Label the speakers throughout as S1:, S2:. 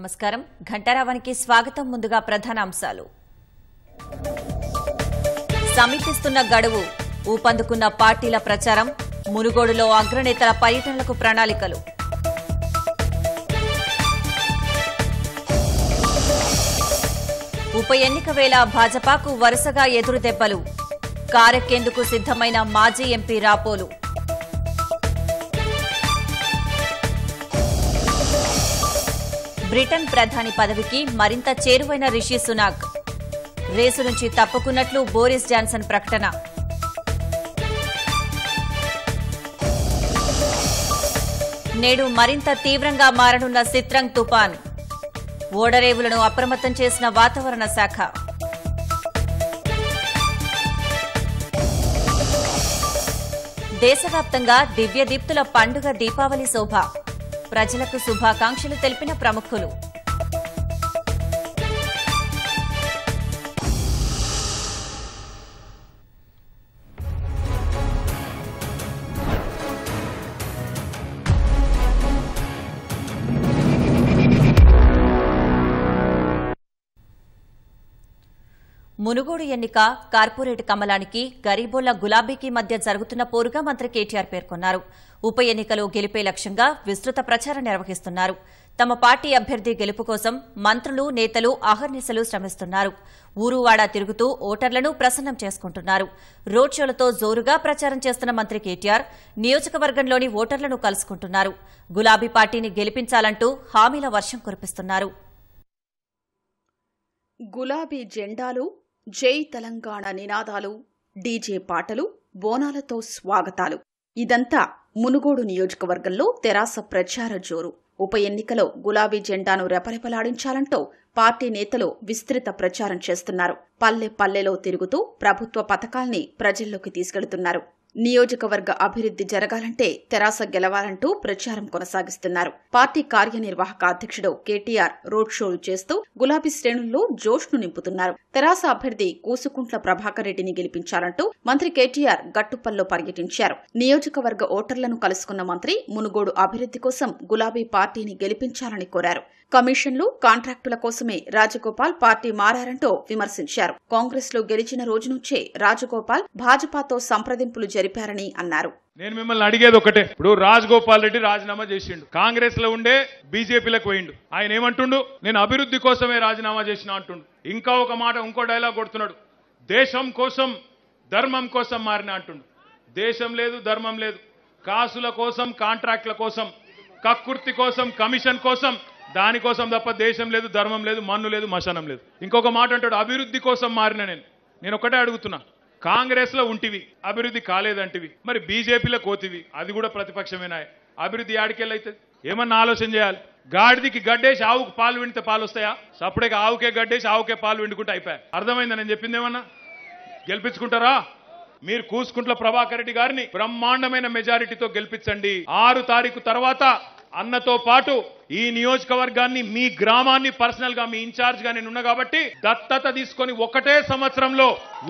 S1: నమస్కారం ఘంటారావానికి స్వాగతం ముందుగా అంశాలు సమీపిస్తున్న గడువు ఊపందుకున్న పార్టీల ప్రచారం మునుగోడులో అగ్రనేతల పర్యటనలకు ప్రణాళికలు ఉప ఎన్నిక వేళ భాజపాకు వరుసగా ఎదురుదెబ్బలు కారెక్కేందుకు సిద్దమైన మాజీ ఎంపీ రాపోలు బ్రిటన్ ప్రధాని పదవికి మరింత చేరువైన రిషి సునాక్ రేసు నుంచి తప్పుకున్నట్లు బోరిస్ జాన్సన్ ప్రకటన నేడు మరింత తీవ్రంగా మారనున్న సిత్రంగ్ తుపాన్ ఓడరేవులను అప్రమత్తం చేసిన వాతావరణ శాఖ దేశవ్యాప్తంగా దివ్యదీప్తుల పండుగ దీపావళి శోభ ప్రజలకు శుభాకాంక్షలు తెలిపిన ప్రముఖులు మునుగోడు ఎన్నిక కార్పొరేట్ కమలానికి గరీబోల గులాబీకి మధ్య జరుగుతున్న పోరుగా మంత్రి కేటీఆర్ పేర్కొన్నారు ఉప ఎన్నికలో గెలిపే లక్ష్యంగా విస్తృత ప్రచారం నిర్వహిస్తున్నారు తమ పార్టీ అభ్యర్థి గెలుపు కోసం మంత్రులు నేతలు అహర్నిశలు శ్రమిస్తున్నారు ఊరువాడా తిరుగుతూ ఓటర్లను ప్రసన్నం చేసుకుంటున్నారు రోడ్ షోలతో జోరుగా ప్రచారం చేస్తున్న మంత్రి కేటీఆర్ నియోజకవర్గంలోని ఓటర్లను కలుసుకుంటున్నారు గులాబీ పార్టీని గెలిపించాలంటూ హామీల వర్షం కురిపిస్తున్నారు
S2: గులాబీ జెండాలు జై తెలంగాణ నినాదాలు డీజే పాటలు బోనాలతో స్వాగతాలు ఇదంతా మునుగోడు నియోజకవర్గంలో తెరాస ప్రచార జోరు ఉప ఎన్నికలో గులాబీ జెండాను రెపరెపలాడించాలంటూ పార్టీ నేతలు విస్తృత ప్రచారం చేస్తున్నారు పల్లె పల్లెలో తిరుగుతూ ప్రభుత్వ పథకాల్ని ప్రజల్లోకి తీసుకెళ్తున్నారు నియోజకవర్గ అభివృద్ధి జరగాలంటే తెరాస గెలవాలంటూ ప్రచారం కొనసాగిస్తున్నారు పార్టీ కార్యనిర్వాహక అధ్యక్షుడు కేటీఆర్ రోడ్ షోలు చేస్తూ గులాబీ శ్రేణుల్లో జోష్ను నింపుతున్నారు తెరాస అభ్యర్థి కూసుకుంట్ల ప్రభాకర్ రెడ్డిని గెలిపించాలంటూ మంత్రి కేటీఆర్ గట్టుపల్లో పర్యటించారు నియోజకవర్గ ఓటర్లను కలుసుకున్న మంత్రి మునుగోడు అభివృద్ధి కోసం గులాబీ పార్టీని గెలిపించాలని కోరారు కమిషన్లు కాంట్రాక్టుల కోసమే రాజగోపాల్ పార్టీ మారారంటూ విమర్శించారు కాంగ్రెస్ లో గెలిచిన రోజు నుంచే రాజగోపాల్ భాజపాతో సంప్రదింపులు జరిపారని అన్నారు
S3: నేను మిమ్మల్ని అడిగేది ఒకటే ఇప్పుడు రాజగోపాల్ రెడ్డి రాజీనామా చేసిండు కాంగ్రెస్ లో ఉండే బీజేపీలకు పోయిండు ఆయన ఏమంటుండు నేను అభివృద్ధి కోసమే రాజీనామా చేసిన అంటుండు ఇంకా ఒక మాట ఇంకో డైలాగ్ కొడుతున్నాడు దేశం కోసం ధర్మం కోసం మారిన అంటుండు దేశం లేదు ధర్మం లేదు కాసుల కోసం కాంట్రాక్ట్ల కోసం కక్కుర్తి కోసం కమిషన్ కోసం దానికోసం తప్ప దేశం లేదు ధర్మం లేదు మన్ను లేదు మశానం లేదు ఇంకొక మాట అంటాడు అభివృద్ధి కోసం మారిన నేను నేను ఒకటే అడుగుతున్నా కాంగ్రెస్ లో ఉంటివి అభివృద్ధి కాలేదంటివి మరి బీజేపీలో కోతివి అది కూడా ప్రతిపక్షమేనాయ అభివృద్ధి ఆడికెళ్ళైతుంది ఏమన్నా ఆలోచన చేయాలి గాడిదికి గడ్డేసి ఆవుకు పాలు వింటే పాలు వస్తాయా సప్పుడేకి ఆవుకే గడ్డేసి ఆవుకే పాలు విండుకుంటే అయిపోయాయి అర్థమైందా నేను చెప్పింది ఏమన్నా గెలిపించుకుంటారా మీరు కూసుకుంట్ల ప్రభాకర్ రెడ్డి గారిని బ్రహ్మాండమైన మెజారిటీతో గెలిపించండి ఆరు తారీఖు తర్వాత అన్నతో పాటు ఈ నియోజకవర్గాన్ని మీ గ్రామాన్ని పర్సనల్ గా మీ ఇన్ఛార్జ్ గా నేనున్నా కాబట్టి దత్తత తీసుకొని ఒకటే సంవత్సరంలో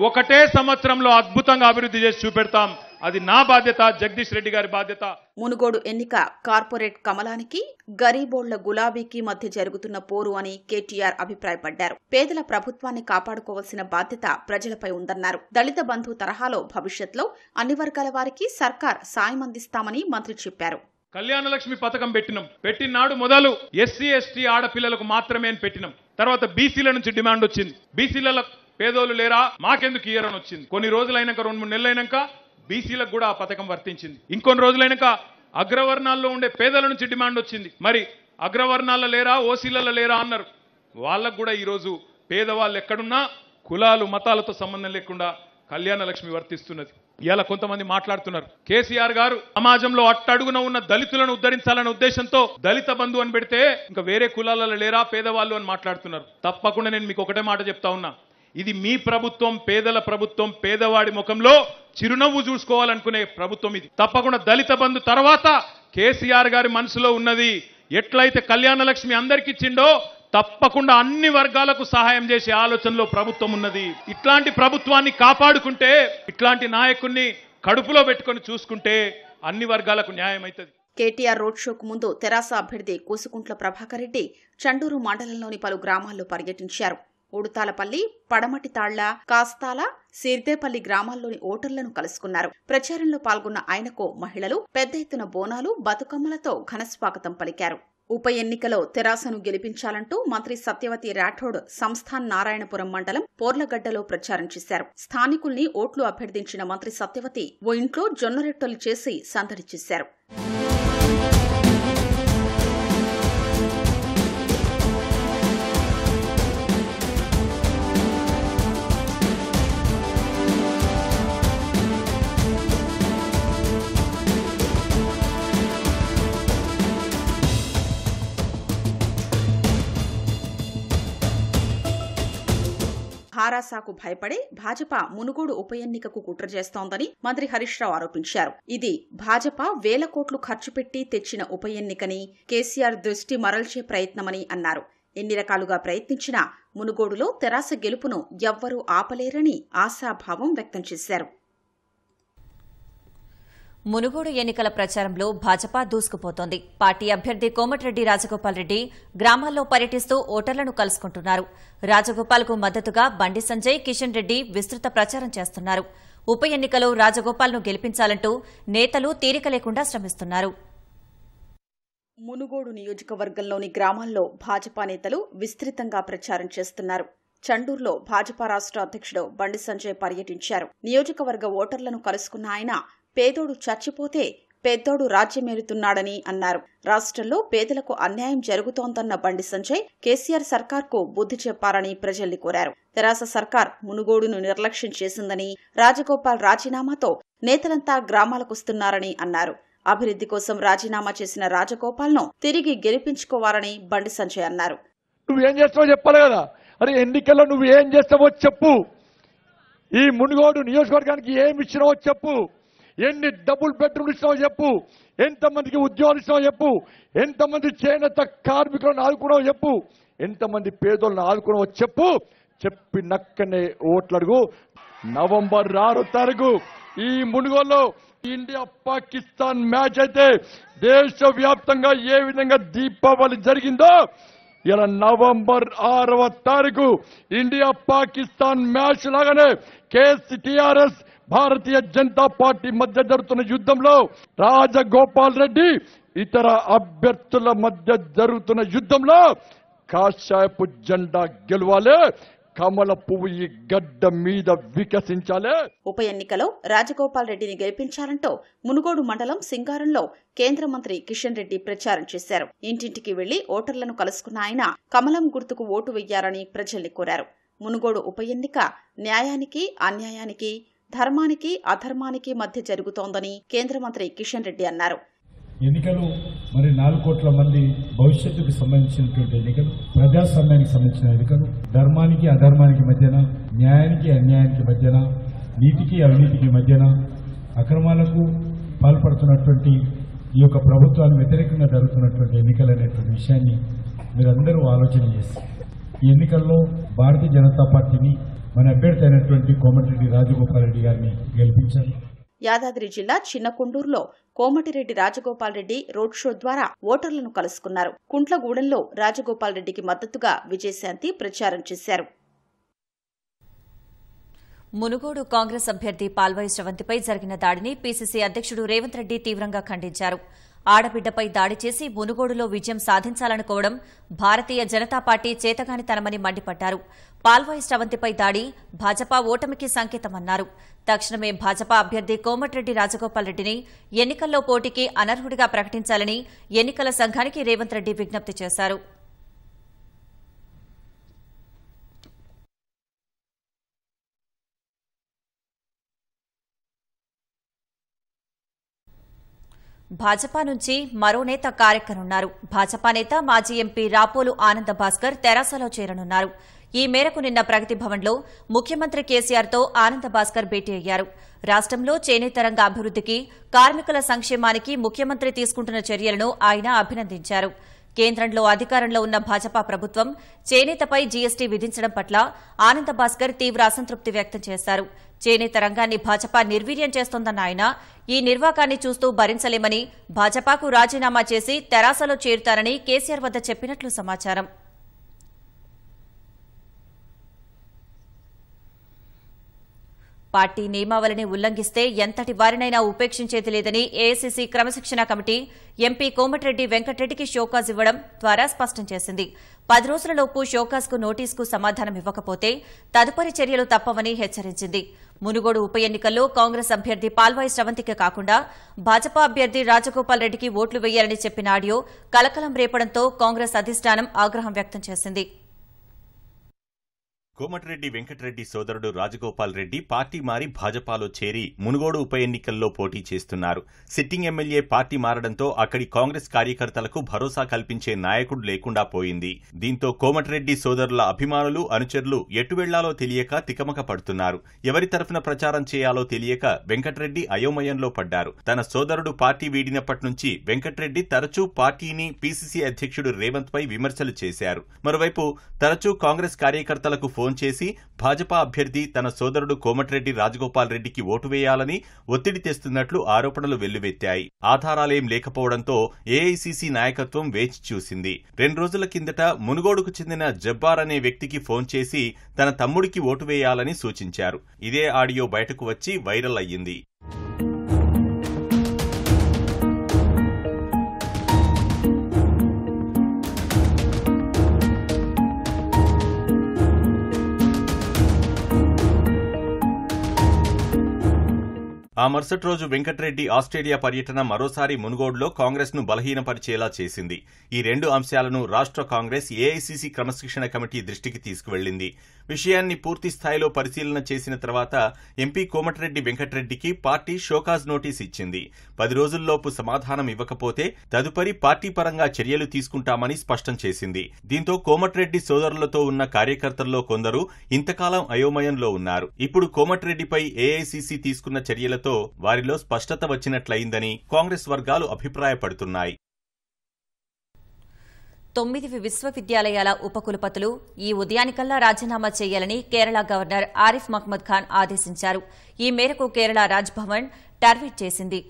S3: ఒకటే సంవత్సరంలో అద్భుతంగా అభివృద్ధి చేసి చూపెడతాం అది నా బాధ్యత జగదీష్ రెడ్డి గారి బాధ్యత
S2: మునుగోడు ఎన్నిక కార్పొరేట్ కమలానికి గరీబోళ్ల గులాబీకి మధ్య జరుగుతున్న పోరు అని కేటీఆర్ అభిప్రాయపడ్డారు పేదల ప్రభుత్వాన్ని కాపాడుకోవాల్సిన బాధ్యత ప్రజలపై ఉందన్నారు దళిత బంధు తరహాలో భవిష్యత్లో అన్ని వర్గాల వారికి సర్కార్ సాయం అందిస్తామని మంత్రి చెప్పారు
S3: కళ్యాణ లక్ష్మి పథకం పెట్టినాం పెట్టినాడు మొదలు ఎస్సీ ఎస్టీ ఆడపిల్లలకు మాత్రమే అని పెట్టినాం తర్వాత బీసీల నుంచి డిమాండ్ వచ్చింది బీసీల పేదోళ్ళు లేరా మాకెందుకు ఇయ్యరని వచ్చింది కొన్ని రోజులైనాక రెండు మూడు నెలలైనాక బీసీలకు కూడా ఆ పథకం వర్తించింది ఇంకొన్ని రోజులైనాక అగ్రవర్ణాల్లో ఉండే పేదల నుంచి డిమాండ్ వచ్చింది మరి అగ్రవర్ణాల లేరా ఓసీలలో లేరా అన్నారు వాళ్ళకు కూడా ఈరోజు పేదవాళ్ళు ఎక్కడున్నా కులాలు మతాలతో సంబంధం లేకుండా కళ్యాణ లక్ష్మి వర్తిస్తున్నది ఇలా కొంతమంది మాట్లాడుతున్నారు కేసీఆర్ గారు సమాజంలో అట్టడుగున ఉన్న దళితులను ఉద్ధరించాలన్న ఉద్దేశంతో దళిత బంధు అని పెడితే ఇంకా వేరే కులాలలో లేరా పేదవాళ్ళు అని మాట్లాడుతున్నారు తప్పకుండా నేను మీకు ఒకటే మాట చెప్తా ఉన్నా ఇది మీ ప్రభుత్వం పేదల ప్రభుత్వం పేదవాడి ముఖంలో చిరునవ్వు చూసుకోవాలనుకునే ప్రభుత్వం ఇది తప్పకుండా దళిత బంధు తర్వాత కేసీఆర్ గారి మనసులో ఉన్నది ఎట్లయితే కళ్యాణ లక్ష్మి అందరికిచ్చిండో తప్పకుండా అన్ని వర్గాలకు సహాయం చేసే ఆలోచనలో ప్రభుత్వం ఉన్నది ఇట్లాంటి ప్రభుత్వాన్ని కాపాడుకుంటే ఇట్లాంటి నాయకుణ్ణి కడుపులో పెట్టుకొని చూసుకుంటే అన్ని వర్గాలకు న్యాయం అవుతుంది
S2: కేటీఆర్ రోడ్ షోకు ముందు తెరాస అభ్యర్థి కోసుకుంట్ల ప్రభాకర్ రెడ్డి చండూరు మండలంలోని పలు గ్రామాల్లో పర్యటించారు ఉడుతాలపల్లి పడమటి తాళ్ల కాస్తాల సిర్దేపల్లి గ్రామాల్లోని ఓటర్లను కలుసుకున్నారు ప్రచారంలో పాల్గొన్న ఆయనకు మహిళలు పెద్ద ఎత్తున బోనాలు బతుకమ్మలతో ఘనస్వాగతం పలికారు ఉప ఎన్నికలో తెరాసను గెలిపించాలంటూ మంత్రి సత్యవతి రాఠోడ్ సంస్థాన్ నారాయణపురం మండలం పోర్లగడ్డలో ప్రచారం చేశారు స్థానికుల్ని ఓట్లు అభ్యర్థించిన మంత్రి సత్యవతి ఓ ఇంట్లో జొన్నరెట్టలు చేసి సందడి చేశారు హారాసాకు భయపడే భాజపా మునుగోడు ఉప ఎన్నికకు కుట్ర చేస్తోందని మంత్రి హరీష్ రావు ఆరోపించారు ఇది భాజపా వేల కోట్లు ఖర్చు పెట్టి తెచ్చిన ఉప ఎన్నికని కేసీఆర్ దృష్టి మరల్చే ప్రయత్నమని అన్నారు ఎన్ని రకాలుగా ప్రయత్నించినా మునుగోడులో తెరాస గెలుపును ఎవ్వరూ ఆపలేరని
S1: ఆశాభావం వ్యక్తం చేశారు మునుగోడు ఎన్నికల ప్రచారంలో భాజపా దూసుకుపోతోంది పార్టీ అభ్యర్థి కోమటిరెడ్డి రాజగోపాల్ రెడ్డి గ్రామాల్లో పర్యటిస్తూ ఓటర్లను కలుసుకుంటున్నారు రాజగోపాల్కు మద్దతుగా బండి సంజయ్ కిషన్ రెడ్డి విస్తృత ప్రచారం చేస్తున్నారు ఉప ఎన్నికలో రాజగోపాల్ను గెలిపించాలంటూ నేతలు తీరిక లేకుండా శ్రమిస్తున్నారు
S2: మునుగోడు నియోజకవర్గంలోని గ్రామాల్లో భాజపా నేతలు విస్తృతంగా ప్రచారం చేస్తున్నారు చండూర్లో భాజపా రాష్ట్ర అధ్యక్షుడు బండి సంజయ్ పర్యటించారు నియోజకవర్గ ఓటర్లను కలుసుకున్న ఆయన పేదోడు చచ్చిపోతే పెద్దోడు రాజ్యమేలుతున్నాడని అన్నారు రాష్ట్రంలో పేదలకు అన్యాయం జరుగుతోందన్న బండి సంజయ్ కేసీఆర్ సర్కార్కు బుద్ధి చెప్పాలని ప్రజల్ని కోరారు తెరాస సర్కార్ మునుగోడును నిర్లక్ష్యం చేసిందని రాజగోపాల్ రాజీనామాతో నేతలంతా గ్రామాలకొస్తున్నారని అన్నారు అభివృద్ధి కోసం రాజీనామా చేసిన రాజగోపాల్ను తిరిగి గెలిపించుకోవాలని బండి సంజయ్
S3: అన్నారు ఎన్నికల్లో చెప్పు ఈ మునుగోడు నియోజకవర్గానికి ఏమి ఇచ్చినావో చెప్పు ఎన్ని డబుల్ బెడ్రూమ్లు ఇచ్చినావో చెప్పు ఎంతమందికి ఉద్యోగాలు ఇచ్చినావో చెప్పు ఎంతమంది చేనేత కార్మికులను ఆదుకున్నావో చెప్పు ఎంతమంది పేదోళ్ళని ఆదుకున్నావో చెప్పు చెప్పి నక్కనే ఓట్లడుగు నవంబర్ ఆరు తారీఖు ఈ మునుగోలో ఇండియా పాకిస్తాన్ మ్యాచ్ అయితే దేశవ్యాప్తంగా ఏ విధంగా దీపావళి జరిగిందో ఇలా నవంబర్ ఆరవ తారీఖు ఇండియా పాకిస్తాన్ మ్యాచ్ లాగానే కేసీఆర్ఎస్ భారతీయ జనతా పార్టీ మధ్య జరుగుతున్న యుద్ధంలో రాజగోపాల్ రెడ్డి ఇతర అభ్యర్థుల మధ్య జరుగుతున్న యుద్ధంలో కాషాయపు జెండా గెలవాలి కమల పువ్వు ఈ గడ్డ మీద
S1: వికసించాలి
S2: ఉప ఎన్నికలో రాజగోపాల్ రెడ్డిని గెలిపించాలంటూ మునుగోడు మండలం సింగారంలో కేంద్ర మంత్రి కిషన్ రెడ్డి ప్రచారం చేశారు ఇంటింటికి వెళ్లి ఓటర్లను కలుసుకున్న ఆయన కమలం గుర్తుకు ఓటు వెయ్యాలని ప్రజల్ని కోరారు మునుగోడు ఉప ఎన్నిక న్యాయానికి అన్యాయానికి ధర్మానికి అధర్మానికి మధ్య జరుగుతోందని కేంద్ర మంత్రి కిషన్ రెడ్డి అన్నారు
S3: ఎన్నికలు మరి నాలుగు కోట్ల మంది భవిష్యత్తుకు సంబంధించినటువంటి ఎన్నికలు ప్రజాస్వామ్యానికి సంబంధించిన ఎన్నికలు ధర్మానికి అధర్మానికి మధ్యన న్యాయానికి అన్యాయానికి మధ్యన నీతికి అవినీతికి మధ్యన అక్రమాలకు పాల్పడుతున్నటువంటి ఈ యొక్క ప్రభుత్వాన్ని వ్యతిరేకంగా జరుగుతున్నటువంటి ఎన్నికలు అనేటువంటి విషయాన్ని మీరందరూ ఆలోచన చేసి ఈ ఎన్నికల్లో భారతీయ జనతా పార్టీని మన అభ్యర్థి అయినటువంటి కోమటిరెడ్డి రాజగోపాల్ రెడ్డి గారిని గెలిపించారు
S2: యాదాద్రి జిల్లా చిన్నకొండూరులో కోమటిరెడ్డి రాజగోపాల్ రెడ్డి రోడ్ షో ద్వారా ఓటర్లను కలుసుకున్నారు కుంట్లగూడెంలో రాజగోపాల్ రెడ్డికి మద్దతుగా విజయశాంతి ప్రచారం చేశారు
S1: మునుగోడు కాంగ్రెస్ అభ్యర్థి పాల్వాయి శ్రవంతిపై జరిగిన దాడిని పీసీసీ అధ్యక్షుడు రేవంత్ రెడ్డి తీవ్రంగా ఖండించారు ఆడబిడ్డపై దాడి చేసి మునుగోడులో విజయం సాధించాలనుకోవడం భారతీయ జనతా పార్టీ చేతగానితనమని మండిపడ్డారు పాల్వాయి స్రవంతిపై దాడి భాజపా ఓటమికి సంకేతమన్నారు తక్షణమే భాజపా అభ్యర్థి కోమటిరెడ్డి రాజగోపాల్ రెడ్డిని ఎన్నికల్లో పోటీకి అనర్హుడిగా ప్రకటించాలని ఎన్నికల సంఘానికి రేవంత్ రెడ్డి విజ్ఞప్తి చేశారు భాజపా నుంచి మరో నేత కారెక్కనున్నారు భాజపా నేత మాజీ ఎంపీ రాపోలు ఆనంద భాస్కర్ తెరాసలో చేరనున్నారు ఈ మేరకు నిన్న ప్రగతి భవన్లో ముఖ్యమంత్రి కేసీఆర్తో ఆనంద భాస్కర్ భేటీ అయ్యారు రాష్టంలో చేనేత రంగ అభివృద్దికి కార్మికుల సంక్షేమానికి ముఖ్యమంత్రి తీసుకుంటున్న చర్యలను ఆయన అభినందించారు కేంద్రంలో అధికారంలో ఉన్న భాజపా ప్రభుత్వం చేనేతపై జీఎస్టీ విధించడం పట్ల ఆనంద భాస్కర్ తీవ్ర అసంతృప్తి వ్యక్తం చేశారు చేనేత రంగాన్ని భాజపా నిర్వీర్యం చేస్తోందన్న ఆయన ఈ నిర్వాకాన్ని చూస్తూ భరించలేమని భాజపాకు రాజీనామా చేసి తెరాసలో చేరుతారని కేసీఆర్ వద్ద చెప్పినట్లు సమాచారం పార్టీ నియమావళిని ఉల్లంఘిస్తే ఎంతటి వారినైనా ఉపేక్షించేది లేదని ఏఐసీసీ క్రమశిక్షణ కమిటీ ఎంపీ కోమటిరెడ్డి వెంకటరెడ్డికి షోకాజ్ ఇవ్వడం ద్వారా స్పష్టం చేసింది పది రోజులలోపు షోకాజ్కు నోటీసుకు సమాధానం ఇవ్వకపోతే తదుపరి చర్యలు తప్పవని హెచ్చరించింది మునుగోడు ఉప ఎన్నికల్లో కాంగ్రెస్ అభ్యర్థి పాల్వాయి స్రవంతికి కాకుండా భాజపా అభ్యర్థి రాజగోపాల్ రెడ్డికి ఓట్లు వేయాలని చెప్పిన ఆడియో కలకలం రేపడంతో కాంగ్రెస్ అధిష్టానం ఆగ్రహం వ్యక్తం చేసింది
S4: కోమటిరెడ్డి వెంకటరెడ్డి సోదరుడు రాజగోపాల్ రెడ్డి పార్టీ మారి భాజపాలో చేరి మునుగోడు ఉప ఎన్నికల్లో పోటీ చేస్తున్నారు సిట్టింగ్ ఎమ్మెల్యే పార్టీ మారడంతో అక్కడి కాంగ్రెస్ కార్యకర్తలకు భరోసా కల్పించే నాయకుడు లేకుండా పోయింది దీంతో కోమటిరెడ్డి సోదరుల అభిమానులు అనుచరులు ఎటు వెళ్లాలో తెలియక తికమక పడుతున్నారు ఎవరి తరఫున ప్రచారం చేయాలో తెలియక వెంకటరెడ్డి అయోమయంలో పడ్డారు తన సోదరుడు పార్టీ వీడినప్పటి నుంచి వెంకటరెడ్డి తరచూ పార్టీని పీసీసీ అధ్యక్షుడు రేవంత్ పై విమర్శలు చేశారు మరోవైపు తరచూ కాంగ్రెస్ కార్యకర్తలకు ఫోన్ చేసి భాజపా అభ్యర్థి తన సోదరుడు కోమటిరెడ్డి రాజగోపాల్ రెడ్డికి ఓటు వేయాలని ఒత్తిడి తెస్తున్నట్లు ఆరోపణలు వెల్లువెత్తాయి ఆధారాలేం లేకపోవడంతో ఏఐసీసీ నాయకత్వం వేచి చూసింది రెండు రోజుల కిందట మునుగోడుకు చెందిన జబ్బార్ అనే వ్యక్తికి ఫోన్ చేసి తన తమ్ముడికి ఓటు వేయాలని సూచించారు ఇదే ఆడియో బయటకు వచ్చి వైరల్ అయ్యింది ఆ మరుసటి రోజు వెంకట్రెడ్డి ఆస్ట్రేలియా పర్యటన మరోసారి మునుగోడులో కాంగ్రెస్ ను బలహీనపరిచేలా చేసింది ఈ రెండు అంశాలను రాష్ట్ర కాంగ్రెస్ ఏఐసీసీ క్రమశిక్షణ కమిటీ దృష్టికి తీసుకువెళ్లింది విషయాన్ని పూర్తి స్థాయిలో పరిశీలన చేసిన తర్వాత ఎంపీ కోమటిరెడ్డి వెంకట్రెడ్డికి పార్టీ షోకాజ్ నోటీస్ ఇచ్చింది పది రోజుల్లోపు సమాధానం ఇవ్వకపోతే తదుపరి పార్టీ పరంగా చర్యలు తీసుకుంటామని స్పష్టం చేసింది దీంతో కోమటిరెడ్డి సోదరులతో ఉన్న కార్యకర్తల్లో కొందరు ఇంతకాలం అయోమయంలో ఉన్నారు ఇప్పుడు కోమటిరెడ్డిపై ఏఐసీసీ తీసుకున్న చర్యలతో ఎన్నికలతో వారిలో స్పష్టత వచ్చినట్లయిందని కాంగ్రెస్ వర్గాలు అభిప్రాయపడుతున్నాయి
S1: తొమ్మిది విశ్వవిద్యాలయాల ఉపకులపతులు ఈ ఉదయానికల్లా రాజీనామా చేయాలని కేరళ గవర్నర్ ఆరిఫ్ మహ్మద్ ఖాన్ ఆదేశించారు ఈ మేరకు కేరళ రాజ్భవన్ టార్గెట్ చేసింది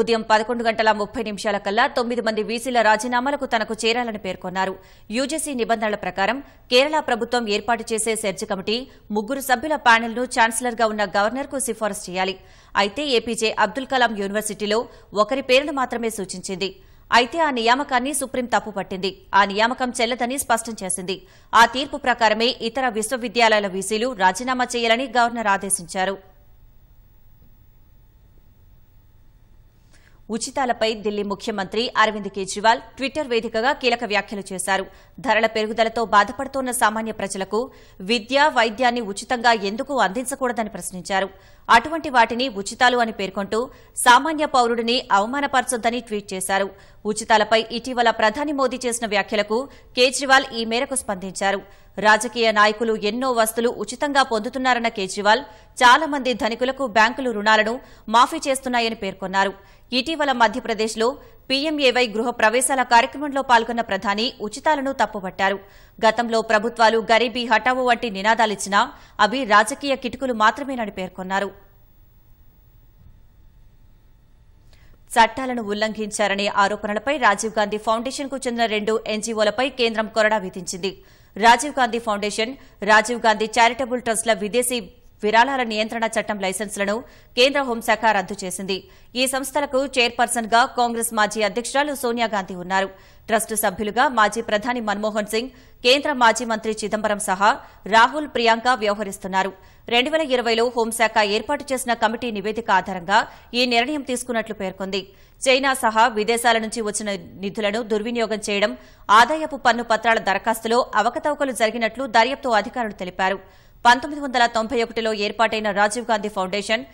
S1: ఉదయం పదకొండు గంటల ముప్పై నిమిషాల కల్లా తొమ్మిది మంది వీసీల రాజీనామాలకు తనకు చేరాలని పేర్కొన్నారు యూజీసీ నిబంధనల ప్రకారం కేరళ ప్రభుత్వం ఏర్పాటు చేసే సెర్చ్ కమిటీ ముగ్గురు సభ్యుల ప్యానెల్ను ఛాన్సలర్గా ఉన్న గవర్నర్కు సిఫారసు చేయాలి అయితే ఏపీజే అబ్దుల్ కలాం యూనివర్సిటీలో ఒకరి పేరును మాత్రమే సూచించింది అయితే ఆ నియామకాన్ని సుప్రీం తప్పుపట్టింది ఆ నియామకం చెల్లదని స్పష్టం చేసింది ఆ తీర్పు ప్రకారమే ఇతర విశ్వవిద్యాలయాల వీసీలు రాజీనామా చేయాలని గవర్నర్ ఆదేశించారు ఉచితాలపై ఢిల్లీ ముఖ్యమంత్రి అరవింద్ కేజ్రీవాల్ ట్విట్టర్ వేదికగా కీలక వ్యాఖ్యలు చేశారు ధరల పెరుగుదలతో బాధపడుతోన్న సామాన్య ప్రజలకు విద్య వైద్యాన్ని ఉచితంగా ఎందుకు అందించకూడదని ప్రశ్నించారు అటువంటి వాటిని ఉచితాలు అని పేర్కొంటూ సామాన్య పౌరుడిని అవమానపరచొద్దని ట్వీట్ చేశారు ఉచితాలపై ఇటీవల ప్రధాని మోదీ చేసిన వ్యాఖ్యలకు కేజ్రీవాల్ ఈ మేరకు స్పందించారు రాజకీయ నాయకులు ఎన్నో వస్తులు ఉచితంగా పొందుతున్నారన్న కేజ్రీవాల్ చాలా మంది ధనికులకు బ్యాంకులు రుణాలను మాఫీ చేస్తున్నాయని పేర్కొన్నారు ఇటీవల మధ్యప్రదేశ్లో పీఎంఏవై గృహ ప్రవేశాల కార్యక్రమంలో పాల్గొన్న ప్రధాని ఉచితాలను తప్పుపట్టారు గతంలో ప్రభుత్వాలు గరీబీ హఠావో వంటి నినాదాలిచ్చినా అవి రాజకీయ కిటుకులు మాత్రమేనని పేర్కొన్నారు చట్టాలను ఉల్లంఘించారనే ఆరోపణలపై రాజీవ్ గాంధీ ఫౌండేషన్కు చెందిన రెండు ఎన్జీఓలపై కేంద్రం కొరడా విధించింది రాజీవ్ గాంధీ ఫౌండేషన్ రాజీవ్ గాంధీ చారిటబుల్ ట్రస్ట్ల విదేశీ విరాళాల నియంత్రణ చట్టం లైసెన్సులను కేంద్ర హోంశాఖ రద్దు చేసింది ఈ సంస్థలకు చైర్పర్సన్ గా కాంగ్రెస్ మాజీ అధ్యకురాలు సోనియాగాంధీ ఉన్నారు ట్రస్టు సభ్యులుగా మాజీ ప్రధాని మన్మోహన్ సింగ్ కేంద్ర మాజీ మంత్రి చిదంబరం సహా రాహుల్ ప్రియాంక వ్యవహరిస్తున్నారు రెండు వేల ఇరవైలో హోంశాఖ ఏర్పాటు చేసిన కమిటీ నివేదిక ఆధారంగా ఈ నిర్ణయం తీసుకున్నట్లు పేర్కొంది చైనా సహా విదేశాల నుంచి వచ్చిన నిధులను దుర్వినియోగం చేయడం ఆదాయపు పన్ను పత్రాల దరఖాస్తులో అవకతవకలు జరిగినట్లు దర్యాప్తు అధికారులు తెలిపారు పంతొమ్మిది వందల తొంభై ఒకటిలో ఏర్పాటైన రాజీవ్ గాంధీ ఫౌండేషన్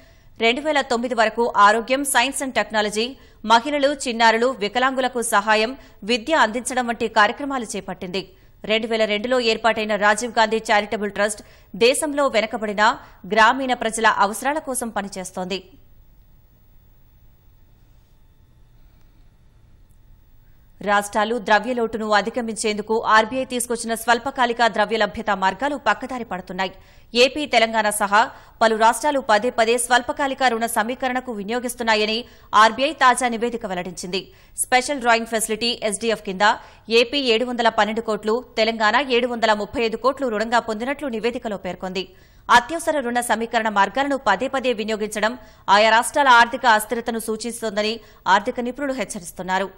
S1: రెండు వేల తొమ్మిది వరకు ఆరోగ్యం సైన్స్ అండ్ టెక్నాలజీ మహిళలు చిన్నారులు వికలాంగులకు సహాయం విద్య అందించడం వంటి కార్యక్రమాలు చేపట్టింది రెండు పేల రెండులో ఏర్పాటైన రాజీవ్ గాంధీ చారిటబుల్ ట్రస్ట్ దేశంలో వెనకబడిన గ్రామీణ ప్రజల అవసరాల కోసం పనిచేస్తోంది రాష్ట్రాలు ద్రవ్యలోటును అధిగమించేందుకు ఆర్బీఐ తీసుకొచ్చిన స్వల్పకాలిక ద్రవ్యలభ్యత మార్గాలు పక్కదారి పడుతున్నాయి ఏపీ తెలంగాణ సహా పలు రాష్ట్రాలు పదే పదే స్వల్పకాలిక రుణ సమీకరణకు వినియోగిస్తున్నాయని ఆర్బీఐ తాజా నివేదిక వెల్లడించింది స్పెషల్ డ్రాయింగ్ ఫెసిలిటీ ఎస్డీఎఫ్ కింద ఏపీ ఏడు కోట్లు తెలంగాణ ఏడు కోట్లు రుణంగా పొందినట్లు నివేదికలో పేర్కొంది అత్యవసర రుణ సమీకరణ మార్గాలను పదే పదే వినియోగించడం ఆయా రాష్ట్రాల ఆర్థిక అస్థిరతను సూచిస్తోందని ఆర్థిక నిపుణులు హెచ్చరిస్తున్నారు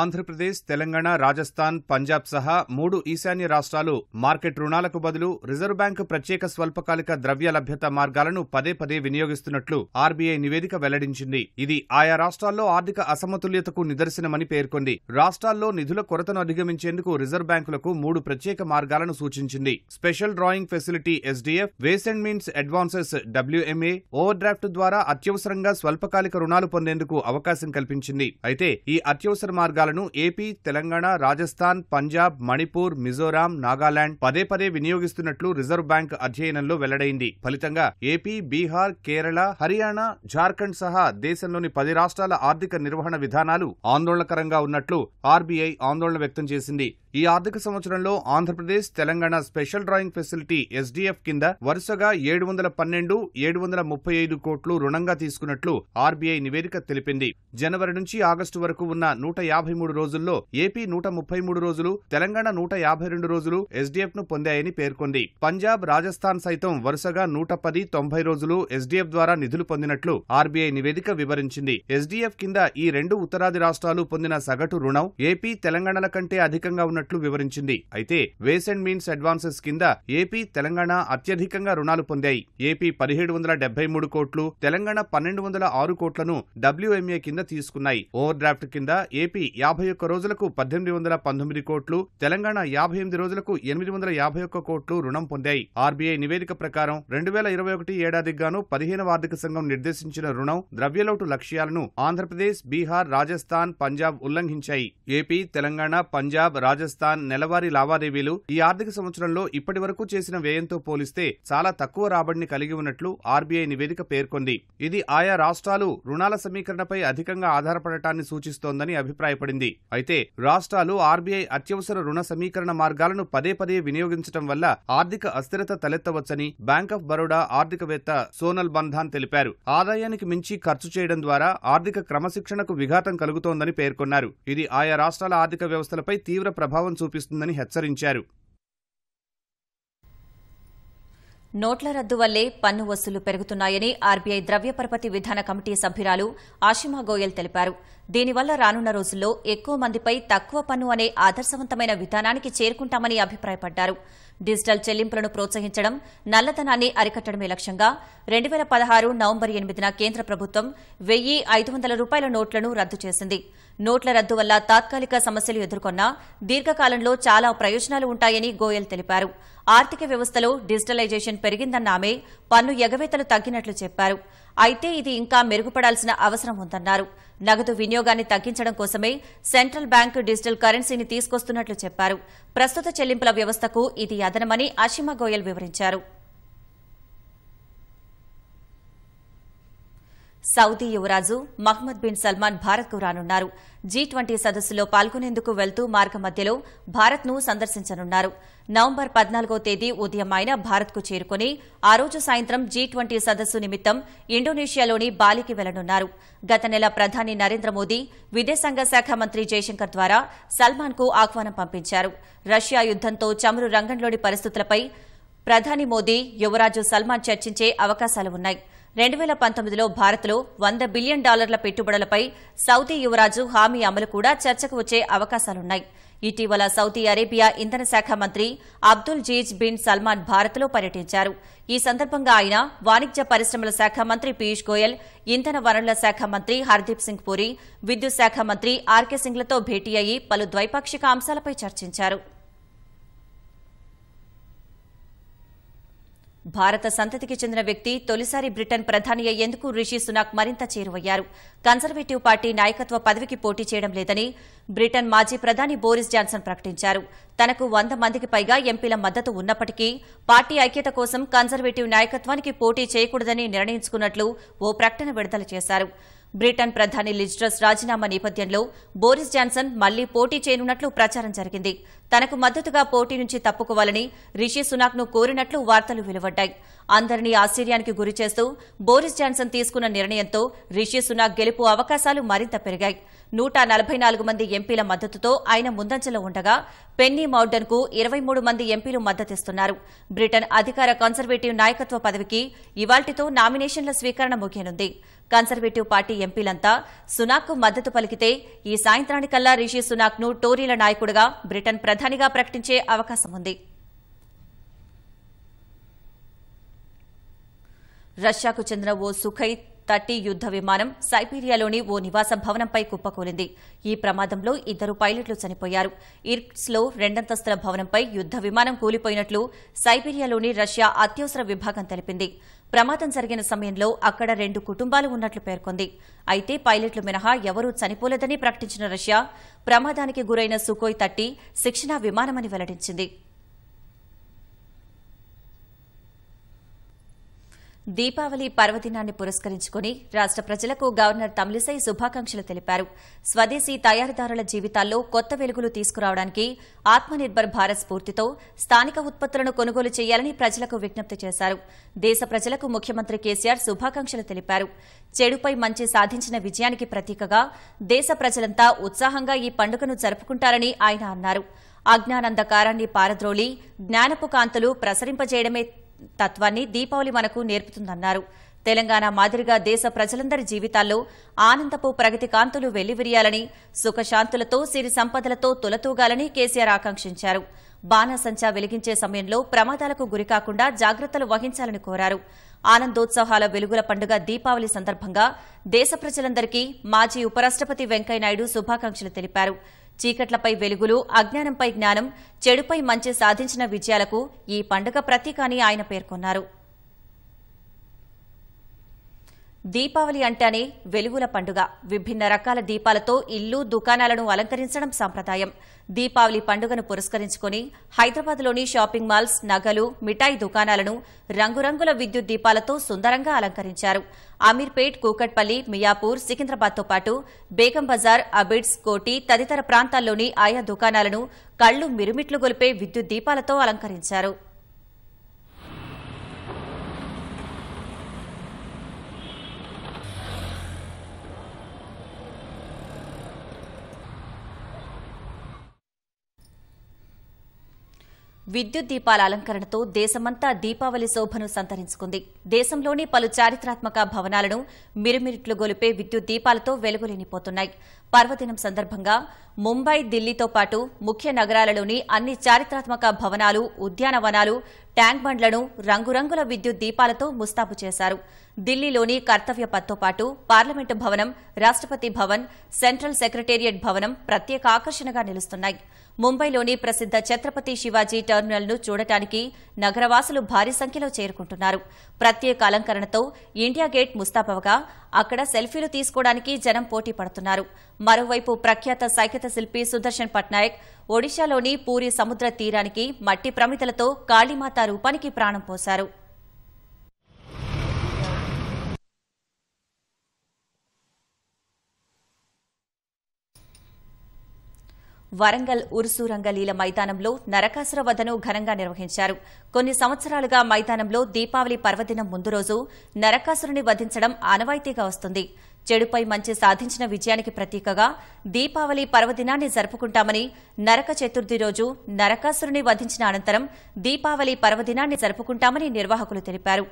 S5: ఆంధ్రప్రదేశ్ తెలంగాణ రాజస్థాన్ పంజాబ్ సహా మూడు ఈశాన్య రాష్ట్రాలు మార్కెట్ రుణాలకు బదులు రిజర్వ్ బ్యాంకు ప్రత్యేక స్వల్పకాలిక ద్రవ్య లభ్యత మార్గాలను పదే పదే వినియోగిస్తున్నట్లు ఆర్బీఐ నివేదిక వెల్లడించింది ఇది ఆయా రాష్ట్రాల్లో ఆర్థిక అసమతుల్యతకు నిదర్శనమని పేర్కొంది రాష్ట్రాల్లో నిధుల కొరతను అధిగమించేందుకు రిజర్వ్ బ్యాంకులకు మూడు ప్రత్యేక మార్గాలను సూచించింది special drawing facility SDF ways and means advances WMA overdraft ద్వారా అత్యవసరంగా స్వల్పకాలిక రుణాలు పొందేందుకు అవకాశం కల్పించింది అయితే ఈ అత్యవసర మార్గం మార్గాలను ఏపీ తెలంగాణ రాజస్థాన్ పంజాబ్ మణిపూర్ మిజోరాం నాగాలాండ్ పదే పదే వినియోగిస్తున్నట్లు రిజర్వ్ బ్యాంక్ అధ్యయనంలో వెల్లడైంది ఫలితంగా ఏపీ బీహార్ కేరళ హర్యానా జార్ఖండ్ సహా దేశంలోని పది రాష్ట్రాల ఆర్థిక నిర్వహణ విధానాలు ఆందోళనకరంగా ఉన్నట్లు ఆర్బీఐ ఆందోళన వ్యక్తం చేసింది ఈ ఆర్థిక సంవత్సరంలో Andhra Pradesh Telangana special drawing facility SDF కింద వరుసగా ఏడు వందల పన్నెండు ఏడు వందల ముప్పై ఐదు కోట్లు రుణంగా తీసుకున్నట్లు ఆర్బీఐ నివేదిక తెలిపింది జనవరి నుంచి ఆగస్టు వరకు ఉన్న నూట యాభై మూడు రోజుల్లో ఏపీ నూట ముప్పై మూడు రోజులు తెలంగాణ నూట యాభై రెండు రోజులు ఎస్డీఎఫ్ ను పొందాయని పేర్కొంది పంజాబ్ రాజస్థాన్ సైతం వరుసగా నూట పది తొంభై రోజులు ఎస్డీఎఫ్ ద్వారా నిధులు పొందినట్లు ఆర్బీఐ నివేదిక వివరించింది ఎస్డీఎఫ్ కింద ఈ రెండు ఉత్తరాది రాష్ట్రాలు పొందిన సగటు రుణం ఏపీ తెలంగాణల కంటే అధికంగా ఉన్న ఉన్నట్లు వివరించింది అయితే వేస్ అండ్ మీన్స్ అడ్వాన్సెస్ కింద ఏపీ తెలంగాణ అత్యధికంగా రుణాలు పొందాయి ఏపీ పదిహేడు వందల డెబ్బై మూడు కోట్లు తెలంగాణ పన్నెండు వందల ఆరు కోట్లను డబ్ల్యూఎంఏ కింద తీసుకున్నాయి ఓవర్ డ్రాఫ్ట్ కింద ఏపీ యాభై ఒక్క రోజులకు పద్దెనిమిది వందల పంతొమ్మిది కోట్లు తెలంగాణ యాభై ఎనిమిది రోజులకు ఎనిమిది వందల యాభై ఒక్క కోట్లు రుణం పొందాయి ఆర్బీఐ నివేదిక ప్రకారం రెండు వేల ఇరవై ఒకటి ఏడాదికి గాను పదిహేనవ ఆర్థిక సంఘం నిర్దేశించిన రుణం ద్రవ్యలోటు లక్ష్యాలను ఆంధ్రప్రదేశ్ బీహార్ రాజస్థాన్ పంజాబ్ ఉల్లంఘించాయి ఏపీ తెలంగాణ పంజాబ్ రాజస్థాన్ రాజస్థాన్ నెలవారీ లావాదేవీలు ఈ ఆర్థిక సంవత్సరంలో ఇప్పటి వరకు చేసిన వ్యయంతో పోలిస్తే చాలా తక్కువ రాబడిని కలిగి ఉన్నట్లు ఆర్బీఐ నివేదిక పేర్కొంది ఇది ఆయా రాష్ట్రాలు రుణాల సమీకరణపై అధికంగా ఆధారపడటాన్ని సూచిస్తోందని అభిప్రాయపడింది అయితే రాష్ట్రాలు ఆర్బీఐ అత్యవసర రుణ సమీకరణ మార్గాలను పదే పదే వినియోగించడం వల్ల ఆర్థిక అస్థిరత తలెత్తవచ్చని బ్యాంక్ ఆఫ్ బరోడా ఆర్థికవేత్త సోనల్ బంధాన్ తెలిపారు ఆదాయానికి మించి ఖర్చు చేయడం ద్వారా ఆర్థిక క్రమశిక్షణకు విఘాతం కలుగుతోందని పేర్కొన్నారు ఇది ఆయా రాష్ట్రాల ఆర్థిక వ్యవస్థలపై తీవ్ర ప్రభావం ప్రభావం చూపిస్తుందని హెచ్చరించారు
S1: నోట్ల రద్దు వల్లే పన్ను వసూలు పెరుగుతున్నాయని ఆర్బీఐ ద్రవ్య పరపతి విధాన కమిటీ సభ్యురాలు ఆషిమా గోయల్ తెలిపారు దీనివల్ల రానున్న రోజుల్లో ఎక్కువ మందిపై తక్కువ పన్ను అనే ఆదర్శవంతమైన విధానానికి చేరుకుంటామని అభిప్రాయపడ్డారు డిజిటల్ చెల్లింపులను ప్రోత్సహించడం నల్లధనాన్ని అరికట్టడమే లక్ష్యంగా రెండు పేల పదహారు నవంబర్ ఎనిమిదిన కేంద్ర ప్రభుత్వం వెయ్యి ఐదు వందల రూపాయల నోట్లను రద్దు చేసింది నోట్ల రద్దు వల్ల తాత్కాలిక సమస్యలు ఎదుర్కొన్నా దీర్ఘకాలంలో చాలా ప్రయోజనాలు ఉంటాయని గోయల్ తెలిపారు ఆర్థిక వ్యవస్థలో డిజిటలైజేషన్ పెరిగిందన్న ఆమె పన్ను ఎగవేతలు తగ్గినట్లు చెప్పారు అయితే ఇది ఇంకా మెరుగుపడాల్సిన అవసరం ఉందన్నారు నగదు వినియోగాన్ని తగ్గించడం కోసమే సెంట్రల్ బ్యాంకు డిజిటల్ కరెన్సీని తీసుకొస్తున్నట్లు చెప్పారు ప్రస్తుత చెల్లింపుల వ్యవస్థకు ఇది అదనమని అషిమా గోయల్ వివరించారు సౌదీ యువరాజు మహ్మద్ బిన్ సల్మాన్ భారత్కు రానున్నారు జీ ట్వంటీ సదస్సులో పాల్గొనేందుకు వెళ్తూ మార్గ మధ్యలో భారత్ను సందర్శించనున్నారు నవంబర్ పద్నాలుగో తేదీ ఉదయం ఆయన భారత్కు చేరుకుని ఆ రోజు సాయంత్రం జీ ట్వంటీ సదస్సు నిమిత్తం ఇండోనేషియాలోని బాలికి వెళ్లనున్నారు గత నెల ప్రధాని నరేంద్ర మోదీ విదేశాంగ శాఖ మంత్రి జయశంకర్ ద్వారా సల్మాన్కు ఆహ్వానం పంపించారు రష్యా యుద్దంతో చమురు రంగంలోని పరిస్థితులపై ప్రధాని మోదీ యువరాజు సల్మాన్ చర్చించే అవకాశాలు ఉన్నాయి రెండు వేల పంతొమ్మిదిలో భారత్లో వంద బిలియన్ డాలర్ల పెట్టుబడులపై సౌదీ యువరాజు హామీ అమలు కూడా చర్చకు వచ్చే అవకాశాలున్నాయి ఇటీవల సౌదీ అరేబియా ఇంధన శాఖ మంత్రి అబ్దుల్ జీజ్ బిన్ సల్మాన్ భారత్లో పర్యటించారు ఈ సందర్భంగా ఆయన వాణిజ్య పరిశ్రమల శాఖ మంత్రి పీయూష్ గోయల్ ఇంధన వనరుల శాఖ మంత్రి హర్దీప్ సింగ్ పూరి విద్యుత్ శాఖ మంత్రి ఆర్కే సింగ్లతో భేటీ అయ్యి పలు ద్వైపాక్షిక అంశాలపై చర్చించారు భారత సంతతికి చెందిన వ్యక్తి తొలిసారి బ్రిటన్ ప్రధాని అయ్యేందుకు రిషి సునాక్ మరింత చేరువయ్యారు కన్సర్వేటివ్ పార్టీ నాయకత్వ పదవికి పోటీ చేయడం లేదని బ్రిటన్ మాజీ ప్రధాని బోరిస్ జాన్సన్ ప్రకటించారు తనకు వంద మందికి పైగా ఎంపీల మద్దతు ఉన్నప్పటికీ పార్టీ ఐక్యత కోసం కన్సర్వేటివ్ నాయకత్వానికి పోటీ చేయకూడదని నిర్ణయించుకున్నట్లు ఓ ప్రకటన విడుదల చేశారు బ్రిటన్ ప్రధాని లిజ్డ్రస్ రాజీనామా నేపథ్యంలో బోరిస్ జాన్సన్ మళ్లీ పోటీ చేయనున్నట్లు ప్రచారం జరిగింది తనకు మద్దతుగా పోటీ నుంచి తప్పుకోవాలని రిషి సునాక్ ను కోరినట్లు వార్తలు వెలువడ్డాయి అందరినీ ఆశ్చర్యానికి గురిచేస్తూ బోరిస్ జాన్సన్ తీసుకున్న నిర్ణయంతో రిషి సునాక్ గెలుపు అవకాశాలు మరింత పెరిగాయి నూట నలభై నాలుగు మంది ఎంపీల మద్దతుతో ఆయన ముందంజలో ఉండగా పెన్నీ మౌడన్ కు ఇరవై మూడు మంది ఎంపీలు మద్దతిస్తున్నారు బ్రిటన్ అధికార కన్సర్వేటివ్ నాయకత్వ పదవికి ఇవాల్టితో నామినేషన్ల స్వీకరణ ముగియనుంది కన్సర్వేటివ్ పార్టీ ఎంపీలంతా కు మద్దతు పలికితే ఈ సాయంత్రానికల్లా రిషి ను టోరీల నాయకుడిగా బ్రిటన్ ప్రధానిగా ప్రకటించే అవకాశం ఉంది రష్యాకు చెందిన ఓ సుఖై థర్టీ యుద్ద విమానం సైబీరియాలోని ఓ నివాస భవనంపై కుప్పకూలింది ఈ ప్రమాదంలో ఇద్దరు పైలట్లు చనిపోయారు లో రెండంతస్తుల భవనంపై యుద్ద విమానం కూలిపోయినట్లు సైబీరియాలోని రష్యా అత్యవసర విభాగం తెలిపింది ప్రమాదం జరిగిన సమయంలో అక్కడ రెండు కుటుంబాలు ఉన్నట్లు పేర్కొంది అయితే పైలట్లు మినహా ఎవరూ చనిపోలేదని ప్రకటించిన రష్యా ప్రమాదానికి గురైన సుకోయ్ తట్టి శిక్షణ విమానమని వెల్లడించింది దీపావళి పర్వదినాన్ని పురస్కరించుకుని రాష్ట ప్రజలకు గవర్నర్ తమిళిసై శుభాకాంక్షలు తెలిపారు స్వదేశీ తయారీదారుల జీవితాల్లో కొత్త వెలుగులు తీసుకురావడానికి ఆత్మనిర్భర్ భారత్ స్ఫూర్తితో స్థానిక ఉత్పత్తులను కొనుగోలు చేయాలని ప్రజలకు విజ్ఞప్తి చేశారు దేశ ప్రజలకు ముఖ్యమంత్రి కేసీఆర్ శుభాకాంక్షలు తెలిపారు చెడుపై మంచి సాధించిన విజయానికి ప్రతీకగా దేశ ప్రజలంతా ఉత్సాహంగా ఈ పండుగను జరుపుకుంటారని ఆయన అన్నారు అజ్ఞానందకారాన్ని పారద్రోలి జ్ఞానపు కాంతులు ప్రసరింపజేయడమే తత్వాన్ని దీపావళి మనకు నేర్పుతుందన్నారు తెలంగాణ మాదిరిగా దేశ ప్రజలందరి జీవితాల్లో ఆనందపు ప్రగతి కాంతులు వెల్లివిరియాలని సుఖశాంతులతో సిరి సంపదలతో తొలతూగాలని కేసీఆర్ ఆకాంక్షించారు బాణసంచా వెలిగించే సమయంలో ప్రమాదాలకు గురికాకుండా జాగ్రత్తలు వహించాలని కోరారు ఆనందోత్సవాల వెలుగుల పండుగ దీపావళి సందర్భంగా దేశ ప్రజలందరికీ మాజీ ఉపరాష్టపతి వెంకయ్యనాయుడు శుభాకాంక్షలు తెలిపారు చీకట్లపై వెలుగులు అజ్ఞానంపై జ్ఞానం చెడుపై మంచి సాధించిన విజయాలకు ఈ పండుగ ప్రతీక ఆయన పేర్కొన్నారు దీపావళి అంటేనే వెలుగుల పండుగ విభిన్న రకాల దీపాలతో ఇల్లు దుకాణాలను అలంకరించడం సంప్రదాయం దీపావళి పండుగను పురస్కరించుకుని హైదరాబాద్లోని షాపింగ్ మాల్స్ నగలు మిఠాయి దుకాణాలను రంగురంగుల విద్యుత్ దీపాలతో సుందరంగా అలంకరించారు అమీర్పేట్ కూకట్పల్లి మియాపూర్ సికింద్రాబాద్తో పాటు బేగం బజార్ అబిడ్స్ కోటి తదితర ప్రాంతాల్లోని ఆయా దుకాణాలను కళ్లు మిరుమిట్లు గొలిపే విద్యుత్ దీపాలతో అలంకరించారు విద్యుత్ దీపాల అలంకరణతో దేశమంతా దీపావళి శోభను సంతరించుకుంది దేశంలోని పలు చారిత్రాత్మక భవనాలను మిరుమిరిట్లు గొలిపే విద్యుత్ దీపాలతో వెలుగులేనిపోతున్నాయి పర్వదినం సందర్భంగా ముంబై ఢిల్లీతో పాటు ముఖ్య నగరాలలోని అన్ని చారిత్రాత్మక భవనాలు ఉద్యానవనాలు ట్యాంక్ బండ్లను రంగురంగుల విద్యుత్ దీపాలతో ముస్తాబు చేశారు ఢిల్లీలోని కర్తవ్య పథ్తో పాటు పార్లమెంటు భవనం రాష్టపతి భవన్ సెంట్రల్ సెక్రటేరియట్ భవనం ప్రత్యేక ఆకర్షణగా నిలుస్తున్నాయి ముంబైలోని ప్రసిద్ద ఛత్రపతి శివాజీ ను చూడటానికి నగరవాసులు భారీ సంఖ్యలో చేరుకుంటున్నారు ప్రత్యేక అలంకరణతో ఇండియా గేట్ ముస్తాబవగా అక్కడ సెల్ఫీలు తీసుకోవడానికి జనం పోటీ పడుతున్నారు మరోవైపు ప్రఖ్యాత సైకత శిల్పి సుదర్శన్ పట్నాయక్ ఒడిశాలోని పూరి సముద్ర తీరానికి మట్టి ప్రమితలతో కాళీమాత రూపానికి ప్రాణం పోశారు వరంగల్ ఉరుసు మైదానంలో నరకాసుర వధను ఘనంగా నిర్వహించారు కొన్ని సంవత్సరాలుగా మైదానంలో దీపావళి పర్వదినం ముందు రోజు నరకాసురుని వధించడం ఆనవాయితీగా వస్తుంది చెడుపై మంచి సాధించిన విజయానికి ప్రతీకగా దీపావళి పర్వదినాన్ని జరుపుకుంటామని నరక చతుర్థి రోజు నరకాసురుని వధించిన అనంతరం దీపావళి పర్వదినాన్ని జరుపుకుంటామని నిర్వాహకులు తెలిపారు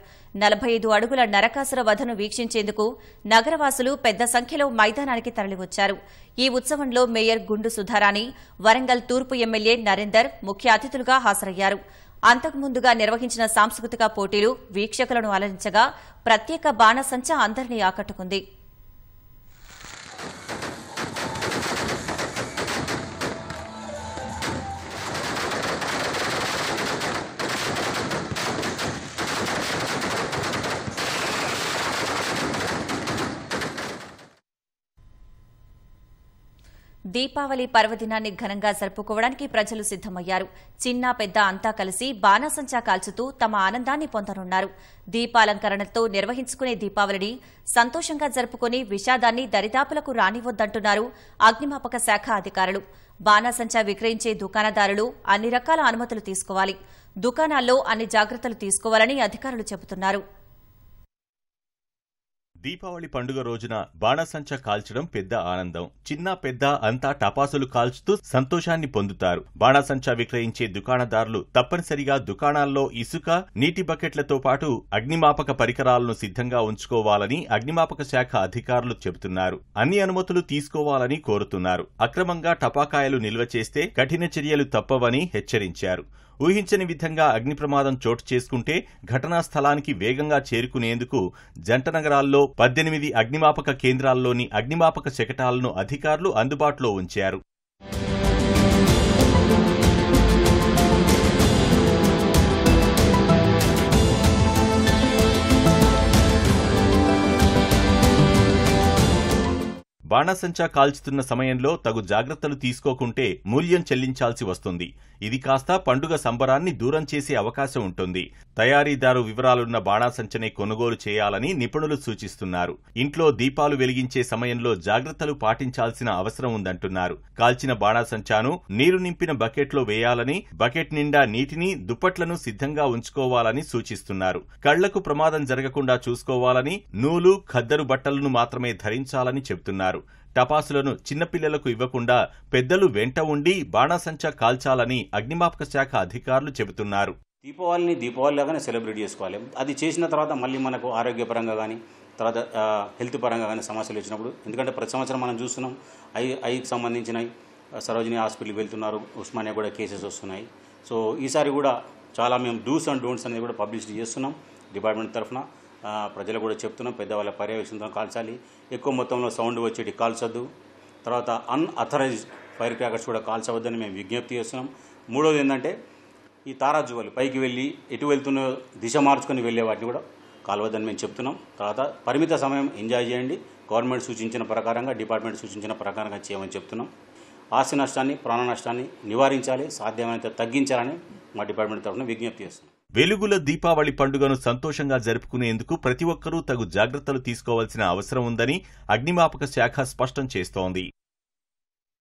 S1: నలభై అడుగుల నరకాసుర వధను వీక్షించేందుకు నగరవాసులు పెద్ద సంఖ్యలో మైదానానికి తరలివచ్చారు ఈ ఉత్సవంలో మేయర్ గుండు సుధారాణి వరంగల్ తూర్పు ఎమ్మెల్యే నరేందర్ ముఖ్య అతిథులుగా హాజరయ్యారు అంతకుముందుగా నిర్వహించిన సాంస్కృతిక పోటీలు వీక్షకులను అలరించగా ప్రత్యేక బాణసంచ అందరినీ ఆకట్టుకుంది దీపావళి పర్వదినాన్ని ఘనంగా జరుపుకోవడానికి ప్రజలు సిద్దమయ్యారు చిన్న పెద్ద అంతా కలిసి బాణాసంచా కాల్చుతూ తమ ఆనందాన్ని పొందనున్నారు దీపాలంకరణతో నిర్వహించుకునే దీపావళిని సంతోషంగా జరుపుకుని విషాదాన్ని దరిదాపులకు రానివ్వద్దంటున్నారు అగ్నిమాపక శాఖ అధికారులు బాణాసంచా విక్రయించే దుకాణదారులు అన్ని రకాల అనుమతులు తీసుకోవాలి దుకాణాల్లో అన్ని జాగ్రత్తలు తీసుకోవాలని అధికారులు చెబుతున్నారు
S4: దీపావళి పండుగ రోజున బాణసంచ కాల్చడం పెద్ద ఆనందం చిన్న పెద్ద అంతా టపాసులు కాల్చుతూ సంతోషాన్ని పొందుతారు బాణసంచ విక్రయించే దుకాణదారులు తప్పనిసరిగా దుకాణాల్లో ఇసుక నీటి బకెట్లతో పాటు అగ్నిమాపక పరికరాలను సిద్ధంగా ఉంచుకోవాలని అగ్నిమాపక శాఖ అధికారులు చెబుతున్నారు అన్ని అనుమతులు తీసుకోవాలని కోరుతున్నారు అక్రమంగా టపాకాయలు నిల్వ చేస్తే కఠిన చర్యలు తప్పవని హెచ్చరించారు ఊహించని విధంగా అగ్ని ప్రమాదం చోటు చేసుకుంటే ఘటనా స్థలానికి వేగంగా చేరుకునేందుకు జంట నగరాల్లో పద్దెనిమిది అగ్నిమాపక కేంద్రాల్లోని అగ్నిమాపక శకటాలను అధికారులు అందుబాటులో ఉంచారు బాణసంచా కాల్చుతున్న సమయంలో తగు జాగ్రత్తలు తీసుకోకుంటే మూల్యం చెల్లించాల్సి వస్తుంది ఇది కాస్త పండుగ సంబరాన్ని దూరం చేసే అవకాశం ఉంటుంది తయారీదారు వివరాలున్న బాణాసంచనే కొనుగోలు చేయాలని నిపుణులు సూచిస్తున్నారు ఇంట్లో దీపాలు వెలిగించే సమయంలో జాగ్రత్తలు పాటించాల్సిన అవసరం ఉందంటున్నారు కాల్చిన బాణాసంచాను నీరు నింపిన బకెట్లో వేయాలని బకెట్ నిండా నీటిని దుప్పట్లను సిద్ధంగా ఉంచుకోవాలని సూచిస్తున్నారు కళ్లకు ప్రమాదం జరగకుండా చూసుకోవాలని నూలు ఖద్దరు బట్టలను మాత్రమే ధరించాలని చెబుతున్నారు టపాసులను చిన్నపిల్లలకు ఇవ్వకుండా పెద్దలు వెంట ఉండి బాణాసంచ కాల్చాలని అగ్నిమాపక శాఖ అధికారులు చెబుతున్నారు దీపావళిని దీపావళి లాగానే సెలబ్రేట్ చేసుకోవాలి అది చేసిన తర్వాత మళ్ళీ మనకు ఆరోగ్యపరంగా కానీ తర్వాత హెల్త్ పరంగా కానీ సమస్యలు వచ్చినప్పుడు ఎందుకంటే ప్రతి సంవత్సరం మనం చూస్తున్నాం ఐ ఐకి సంబంధించినవి సరోజిని హాస్పిటల్కి వెళ్తున్నారు ఉస్మానియా కూడా కేసెస్ వస్తున్నాయి సో ఈసారి కూడా చాలా మేము డూస్ అండ్ డోంట్స్ అనేది కూడా పబ్లిసిటీ చేస్తున్నాం డిపార్ట్మెంట్ తరఫున ప్రజలు కూడా చెప్తున్నాం పెద్దవాళ్ళ పర్యవేక్షణతో కాల్చాలి ఎక్కువ మొత్తంలో సౌండ్ వచ్చేటి కాల్చొద్దు తర్వాత అన్అథరైజ్డ్ ఫైర్ క్రాకర్స్ కూడా కాల్చవద్దని మేము విజ్ఞప్తి చేస్తున్నాం మూడోది ఏంటంటే ఈ తారాజువాలు పైకి వెళ్ళి ఎటు వెళ్తున్నో దిశ మార్చుకొని వెళ్ళే వాటిని కూడా కాలవద్దని మేము చెప్తున్నాం తర్వాత పరిమిత సమయం ఎంజాయ్ చేయండి గవర్నమెంట్ సూచించిన ప్రకారంగా డిపార్ట్మెంట్ సూచించిన ప్రకారంగా చేయమని చెప్తున్నాం ఆస్తి నష్టాన్ని ప్రాణ నష్టాన్ని నివారించాలి సాధ్యమైనంత తగ్గించాలని మా డిపార్ట్మెంట్ తరఫున విజ్ఞప్తి చేస్తున్నాం వెలుగుల దీపావళి పండుగను సంతోషంగా జరుపుకునేందుకు ప్రతి ఒక్కరూ తగు జాగ్రత్తలు తీసుకోవాల్సిన అవసరం ఉందని అగ్నిమాపక శాఖ స్పష్టం చేస్తోంది